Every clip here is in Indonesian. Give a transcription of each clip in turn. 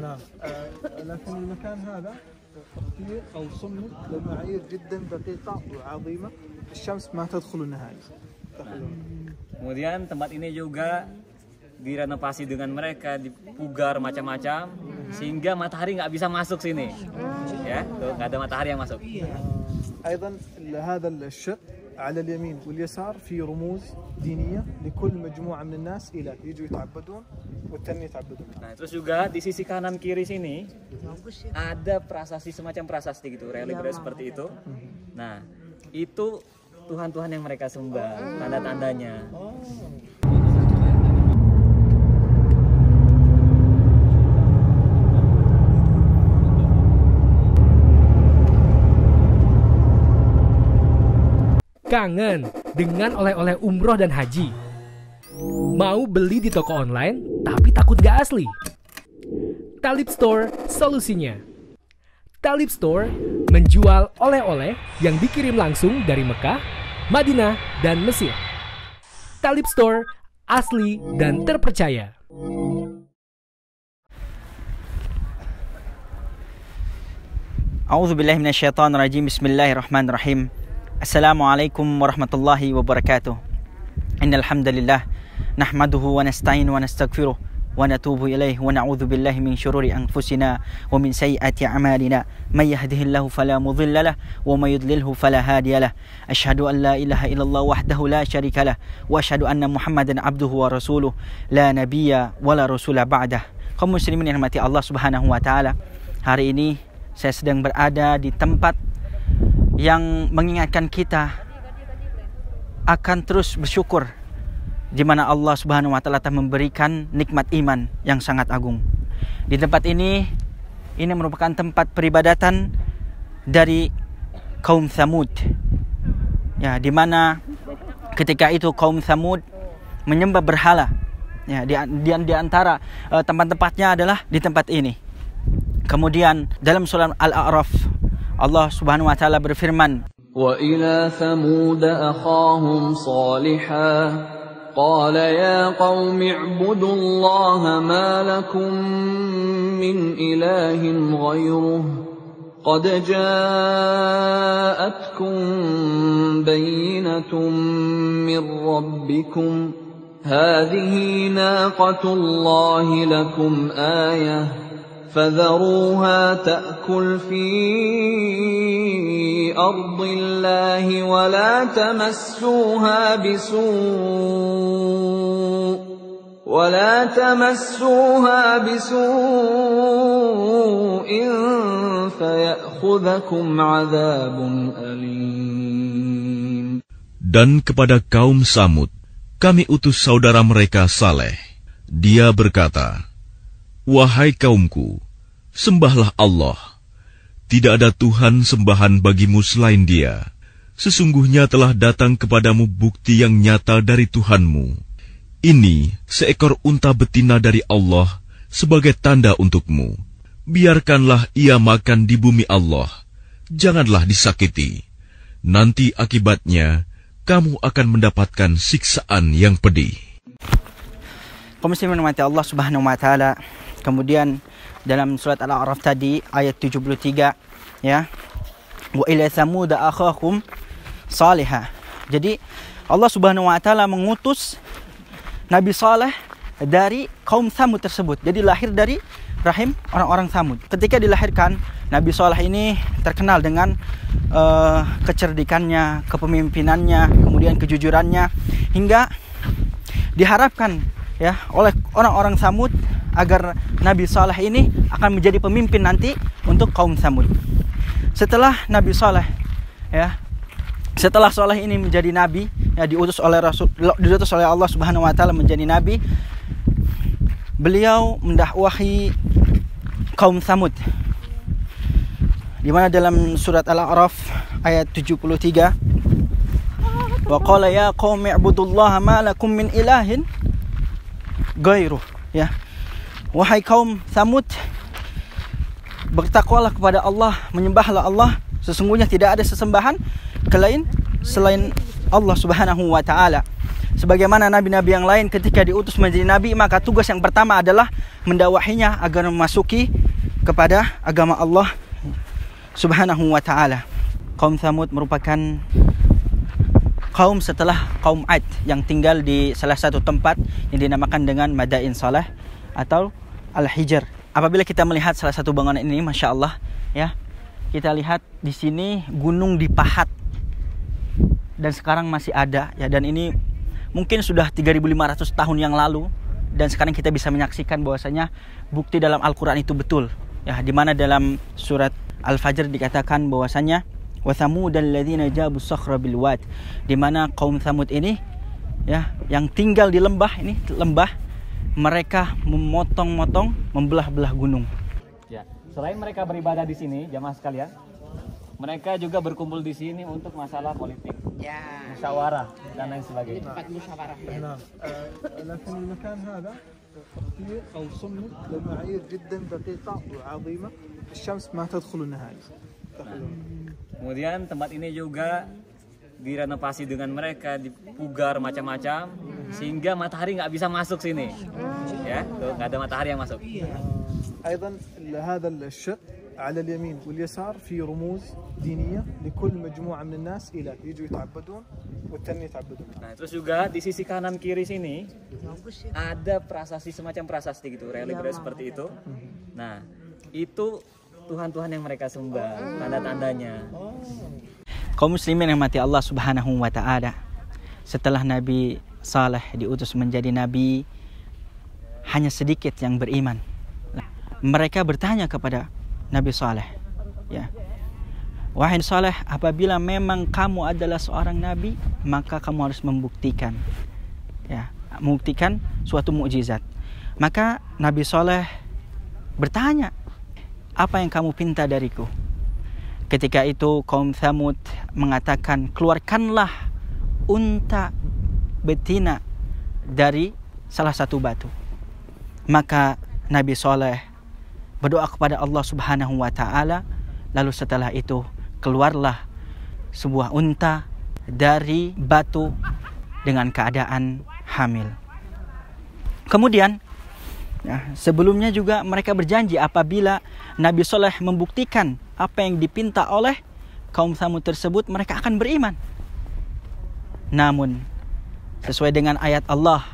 نعم لكن المكان هذا او صمم لمعايير جدا دقيقه وعظيمه الشمس ما تدخل kemudian tempat ini juga direnovasi dengan mereka dipugar macam-macam sehingga matahari nggak bisa masuk sini ya tuh nggak ada matahari yang masuk. هذا iya. الشق على اليمين واليسار في رموز دينيه لكل مجموعه من الناس اله يجوا يتعبدون والتاني يتعبدون nah terus juga di sisi kanan kiri sini ada prasasti semacam prasasti gitu relief iya, beras seperti itu iya, nah itu Tuhan-Tuhan yang mereka sembah oh. tanda-tandanya oh. kangen dengan oleh-oleh umroh dan haji. Mau beli di toko online, tapi takut gak asli? Talib Store solusinya. Talib Store menjual oleh-oleh yang dikirim langsung dari Mekah, Madinah, dan Mesir. Talib Store asli dan terpercaya. A'udzu billahi Bismillahirrahmanirrahim. Assalamualaikum warahmatullahi wabarakatuh. Innal hamdalillah nahmaduhu wa nasta'inu wa nastaghfiruh wa natubu ilaihi min syururi anfusina min sayyiati a'malina may yahdihillahu fala mudilla lah wa may yudlilhu fala an la ilaha illallah wahdahu la syarika lah wa asyhadu anna muhammadan abduhu wa rasuluh la nabiyya wala rasula Allah Subhanahu wa taala hari ini saya sedang berada di tempat yang mengingatkan kita akan terus bersyukur di mana Allah Subhanahu wa taala telah memberikan nikmat iman yang sangat agung. Di tempat ini ini merupakan tempat peribadatan dari kaum samud, Ya, di mana ketika itu kaum samud menyembah berhala. Ya, di, di, di antara uh, tempat-tempatnya adalah di tempat ini. Kemudian dalam surah Al-A'raf الله سبحانه وتعالى برفرمان وإلى ثمود أخاهم صالحا قال يا قوم اعبدوا الله ما لكم من إله غيره قد جاءتكم بينة من ربكم هذه ناقة الله لكم آيةً فذروها تأكل في أرض الله ولا تمسوها بسوء ولا تمسوها بسوء فيأخذكم عذاب أليم Dan kepada kaum Samud, kami utus saudara mereka Saleh. Dia berkata, Wahai kaumku, Sembahlah Allah. Tidak ada Tuhan sembahan bagimu selain Dia. Sesungguhnya telah datang kepadamu bukti yang nyata dari Tuhanmu. Ini seekor unta betina dari Allah sebagai tanda untukmu. Biarkanlah ia makan di bumi Allah. Janganlah disakiti. Nanti akibatnya kamu akan mendapatkan siksaan yang pedih. Kamu mati Allah Subhanahu wa taala. Kemudian dalam surat Al-A'raf tadi ayat 73 ya. Wa ila samud akhakum salihah. Jadi Allah Subhanahu wa taala mengutus Nabi Saleh dari kaum Samud tersebut. Jadi lahir dari rahim orang-orang Samud. Ketika dilahirkan, Nabi Saleh ini terkenal dengan uh, kecerdikannya, kepemimpinannya, kemudian kejujurannya hingga diharapkan ya oleh orang-orang Samud agar Nabi Saleh ini akan menjadi pemimpin nanti untuk kaum Samud. Setelah Nabi Saleh ya setelah Saleh ini menjadi nabi ya diutus oleh Rasul diutus oleh Allah Subhanahu wa taala menjadi nabi beliau mendakwahi kaum Samud di mana dalam surat Al-A'raf ayat 73 wa qala ya qaumi ibudullaha ma lakum min ilahin ghairuh ya Wahai kaum Samud, bertakwalah kepada Allah, menyembahlah Allah. Sesungguhnya tidak ada sesembahan kelain selain Allah Subhanahu wa taala. Sebagaimana nabi-nabi yang lain ketika diutus menjadi nabi, maka tugas yang pertama adalah mendakwahinya agar memasuki kepada agama Allah Subhanahu wa taala. Kaum Samud merupakan kaum setelah kaum Ad yang tinggal di salah satu tempat yang dinamakan dengan Madain Saleh atau Al-Hijr. Apabila kita melihat salah satu bangunan ini, masya Allah, ya, kita lihat di sini gunung dipahat dan sekarang masih ada ya dan ini mungkin sudah 3.500 tahun yang lalu dan sekarang kita bisa menyaksikan bahwasanya bukti dalam Al-Quran itu betul ya Dimana dalam surat Al-Fajr dikatakan bahwasanya dan ladina jabu sakhra bil wad dimana kaum Samud ini ya yang tinggal di lembah ini lembah mereka memotong-motong, membelah-belah gunung. Ya, selain mereka beribadah di sini, jamaah sekalian, mereka juga berkumpul di sini untuk masalah politik, ya. musyawarah dan lain sebagainya. Ini tempat musyawarah. Eh, kan Kemudian tempat ini juga direnovasi dengan mereka, dipugar macam-macam Hmm. sehingga matahari nggak bisa masuk sini hmm. ya tuh nggak ada matahari yang masuk ايضا هذا الشق على اليمين واليسار في رموز دينيه لكل مجموعه من الناس الى يجوا يتعبدون يتعبدون nah terus juga di sisi kanan kiri sini ada prasasti semacam prasasti gitu rally ya, seperti itu nah itu Tuhan-Tuhan yang mereka sembah oh. tanda-tandanya oh. kaum muslimin yang mati Allah subhanahu wa ta'ala setelah Nabi Saleh diutus menjadi nabi, hanya sedikit yang beriman. Mereka bertanya kepada Nabi Saleh, ya. Wahai Saleh, apabila memang kamu adalah seorang nabi, maka kamu harus membuktikan ya, membuktikan suatu mukjizat. Maka Nabi Saleh bertanya, "Apa yang kamu pinta dariku?" Ketika itu kaum Thamud mengatakan, "Keluarkanlah unta betina dari salah satu batu. Maka Nabi Soleh berdoa kepada Allah Subhanahu wa taala lalu setelah itu keluarlah sebuah unta dari batu dengan keadaan hamil. Kemudian ya, sebelumnya juga mereka berjanji apabila Nabi Soleh membuktikan apa yang dipinta oleh kaum tamu tersebut, mereka akan beriman. Namun sesuai dengan ayat Allah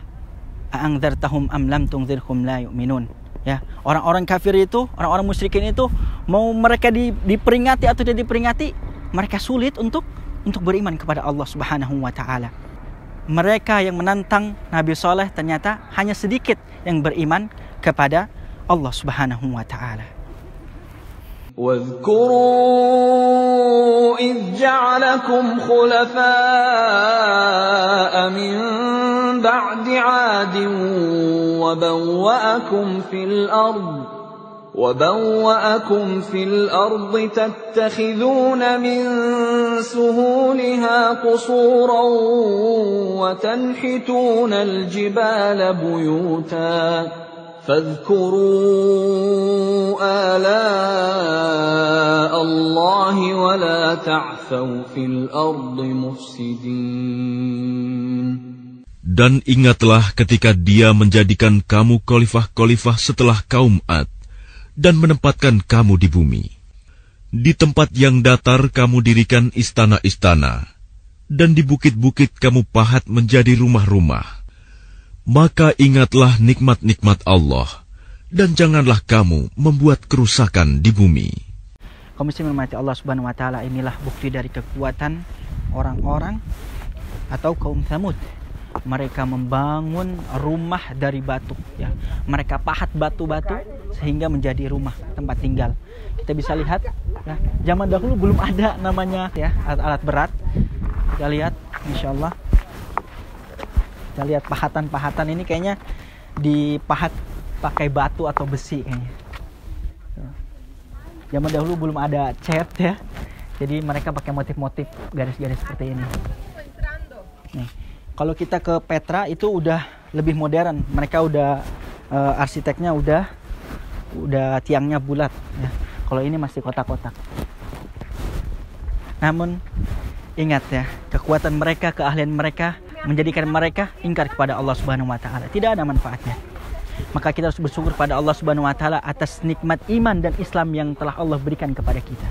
a'angdzartahum am lam kum la yu'minun ya orang-orang kafir itu orang-orang musyrikin itu mau mereka di, diperingati atau tidak diperingati mereka sulit untuk untuk beriman kepada Allah Subhanahu wa taala mereka yang menantang Nabi Saleh ternyata hanya sedikit yang beriman kepada Allah Subhanahu wa taala. واذكروا جَعَلَكُمْ خُلَفَاءَ مِن بَعْدِ عَادٍ وَبَوَّأَكُمْ فِي الْأَرْضِ وَبَوَّأَكُمْ فِي الْأَرْضِ تَتَّخِذُونَ مِن سُهُولِهَا قُصُورًا وَتَنْحِتُونَ الْجِبَالَ بُيُوتًا فاذكروا آلاء الله ولا تعثوا في الأرض مفسدين Dan ingatlah ketika dia menjadikan kamu khalifah-khalifah setelah kaum Ad dan menempatkan kamu di bumi. Di tempat yang datar kamu dirikan istana-istana dan di bukit-bukit kamu pahat menjadi rumah-rumah maka ingatlah nikmat-nikmat Allah dan janganlah kamu membuat kerusakan di bumi. Komisi muslim Allah Subhanahu wa taala inilah bukti dari kekuatan orang-orang atau kaum Tsamud. Mereka membangun rumah dari batu ya. Mereka pahat batu-batu sehingga menjadi rumah tempat tinggal. Kita bisa lihat ya, zaman dahulu belum ada namanya ya alat, -alat berat. Kita lihat insyaallah kita lihat pahatan-pahatan ini kayaknya dipahat pakai batu atau besi kayaknya zaman dahulu belum ada cat ya jadi mereka pakai motif-motif garis-garis seperti ini nih kalau kita ke Petra itu udah lebih modern mereka udah uh, arsiteknya udah udah tiangnya bulat ya kalau ini masih kotak-kotak namun ingat ya kekuatan mereka keahlian mereka menjadikan mereka ingkar kepada Allah Subhanahu wa taala. Tidak ada manfaatnya. Maka kita harus bersyukur pada Allah Subhanahu wa taala atas nikmat iman dan Islam yang telah Allah berikan kepada kita.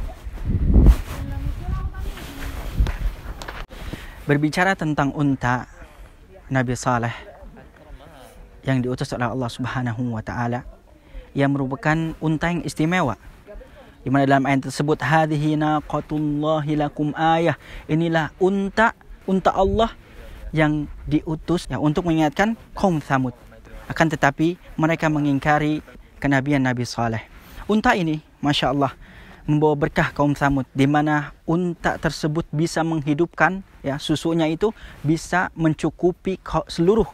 Berbicara tentang unta Nabi Saleh yang diutus oleh Allah Subhanahu wa taala yang merupakan unta yang istimewa di mana dalam ayat tersebut hadhihi naqatullahi lakum ayah inilah unta unta Allah yang diutus ya, untuk mengingatkan kaum samud. Akan tetapi mereka mengingkari kenabian Nabi Saleh. Unta ini, Masya Allah, membawa berkah kaum Samud di mana unta tersebut bisa menghidupkan ya susunya itu bisa mencukupi seluruh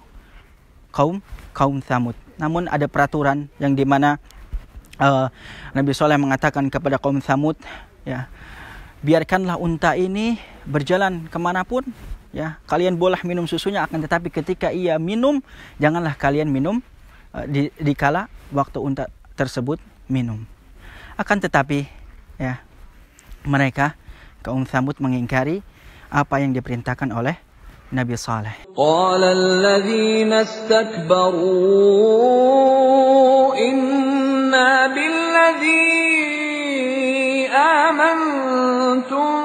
kaum kaum Samud. Namun ada peraturan yang di mana uh, Nabi Soleh mengatakan kepada kaum Samud ya biarkanlah unta ini berjalan kemanapun ya kalian boleh minum susunya akan tetapi ketika ia minum janganlah kalian minum uh, di dikala waktu unta tersebut minum akan tetapi ya mereka kaum samud mengingkari apa yang diperintahkan oleh Nabi Saleh. inna amantum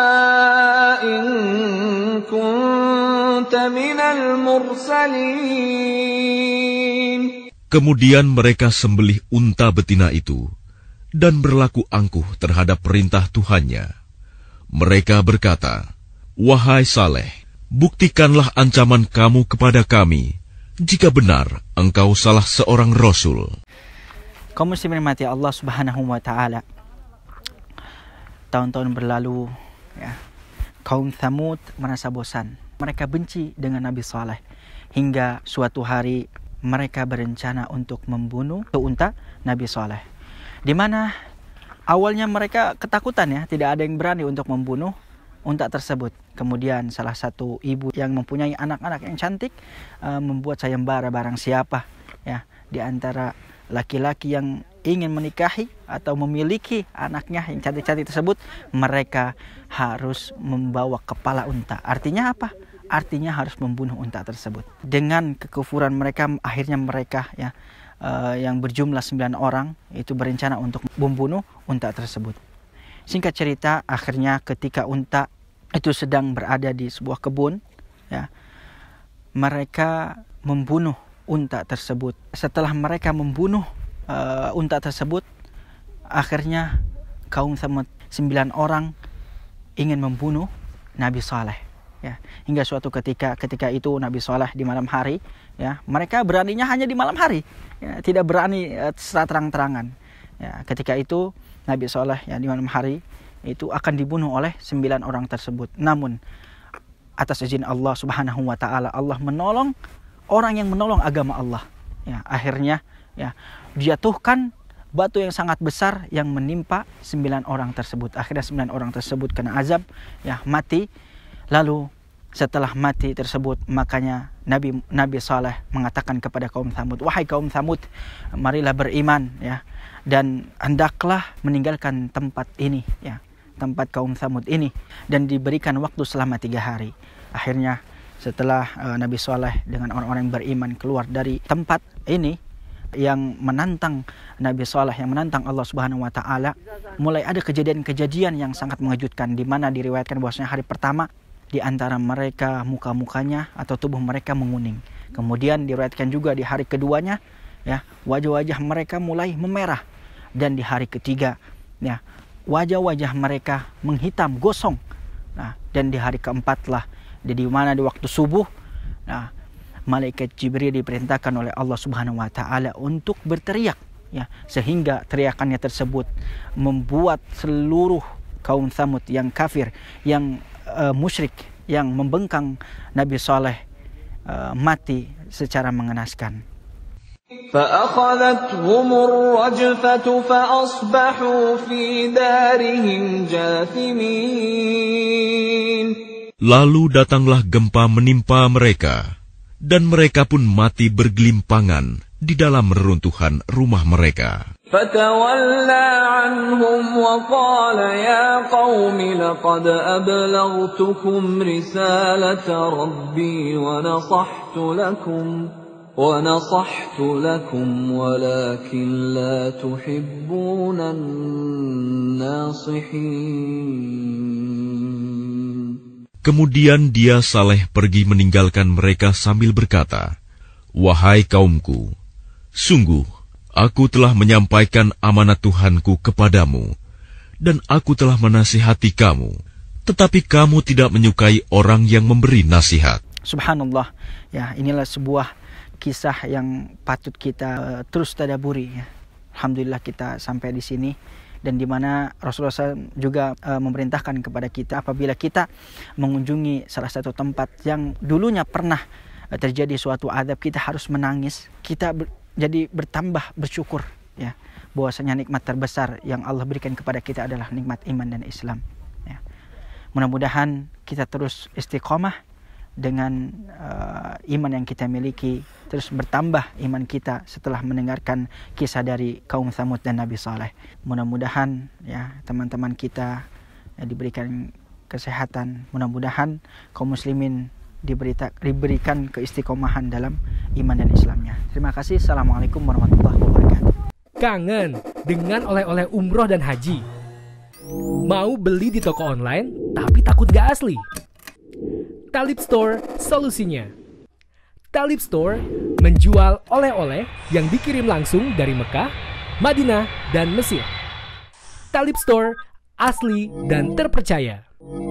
Kemudian mereka sembelih unta betina itu dan berlaku angkuh terhadap perintah Tuhannya. Mereka berkata, Wahai Saleh, buktikanlah ancaman kamu kepada kami, jika benar engkau salah seorang Rasul. Kaum muslimin mati Allah subhanahu wa ta'ala. Tahun-tahun berlalu, ya, kaum Thamud merasa bosan mereka benci dengan Nabi Saleh. Hingga suatu hari mereka berencana untuk membunuh unta Nabi Saleh. Di mana awalnya mereka ketakutan ya, tidak ada yang berani untuk membunuh unta tersebut. Kemudian salah satu ibu yang mempunyai anak-anak yang cantik uh, membuat sayembara barang siapa ya di antara laki-laki yang ingin menikahi atau memiliki anaknya yang cantik-cantik tersebut, mereka harus membawa kepala unta. Artinya apa? artinya harus membunuh unta tersebut. Dengan kekufuran mereka akhirnya mereka ya uh, yang berjumlah 9 orang itu berencana untuk membunuh unta tersebut. Singkat cerita akhirnya ketika unta itu sedang berada di sebuah kebun ya mereka membunuh unta tersebut. Setelah mereka membunuh uh, unta tersebut akhirnya kaum sama 9 orang ingin membunuh Nabi Saleh ya hingga suatu ketika ketika itu Nabi Saleh di malam hari ya mereka beraninya hanya di malam hari ya, tidak berani uh, secara terang-terangan ya ketika itu Nabi Saleh ya di malam hari itu akan dibunuh oleh sembilan orang tersebut namun atas izin Allah Subhanahu wa taala Allah menolong orang yang menolong agama Allah ya akhirnya ya jatuhkan batu yang sangat besar yang menimpa sembilan orang tersebut akhirnya sembilan orang tersebut kena azab ya mati Lalu setelah mati tersebut makanya Nabi Nabi Saleh mengatakan kepada kaum Samud, "Wahai kaum Samud, marilah beriman ya dan hendaklah meninggalkan tempat ini ya, tempat kaum Samud ini dan diberikan waktu selama tiga hari." Akhirnya setelah uh, Nabi Saleh dengan orang-orang yang beriman keluar dari tempat ini yang menantang Nabi Saleh yang menantang Allah Subhanahu wa taala mulai ada kejadian-kejadian yang sangat mengejutkan di mana diriwayatkan bahwasanya hari pertama di antara mereka muka-mukanya atau tubuh mereka menguning. Kemudian diriwayatkan juga di hari keduanya ya wajah-wajah mereka mulai memerah dan di hari ketiga ya wajah-wajah mereka menghitam gosong. Nah, dan di hari keempatlah di mana di waktu subuh nah malaikat Jibril diperintahkan oleh Allah Subhanahu wa taala untuk berteriak ya sehingga teriakannya tersebut membuat seluruh kaum Samud yang kafir yang uh, musyrik yang membengkang Nabi Saleh uh, mati secara mengenaskan. Lalu datanglah gempa menimpa mereka, dan mereka pun mati bergelimpangan di dalam reruntuhan rumah mereka. فتولى عنهم وقال يا قوم لقد أبلغتكم رسالة ربي ونصحت لكم ونصحت لكم ولكن لا تحبون الناصحين Kemudian dia saleh pergi meninggalkan mereka sambil berkata, Wahai kaumku, sungguh Aku telah menyampaikan amanat Tuhanku kepadamu, dan aku telah menasihati kamu. Tetapi kamu tidak menyukai orang yang memberi nasihat. Subhanallah, ya inilah sebuah kisah yang patut kita eh, terus tadaburi. Ya. Alhamdulillah kita sampai di sini dan di mana Rasulullah SAW juga e, memerintahkan kepada kita apabila kita mengunjungi salah satu tempat yang dulunya pernah eh, terjadi suatu adab kita harus menangis kita jadi bertambah bersyukur ya bahwasanya nikmat terbesar yang Allah berikan kepada kita adalah nikmat iman dan Islam ya. mudah-mudahan kita terus istiqomah dengan uh, iman yang kita miliki terus bertambah iman kita setelah mendengarkan kisah dari kaum Samud dan Nabi Saleh mudah-mudahan ya teman-teman kita ya, diberikan kesehatan mudah-mudahan kaum muslimin diberita, diberikan keistiqomahan dalam iman dan Islamnya. Terima kasih. Assalamualaikum warahmatullahi wabarakatuh. Kangen dengan oleh-oleh umroh dan haji. Mau beli di toko online tapi takut gak asli? Talib Store solusinya. Talib Store menjual oleh-oleh yang dikirim langsung dari Mekah, Madinah, dan Mesir. Talib Store asli dan terpercaya.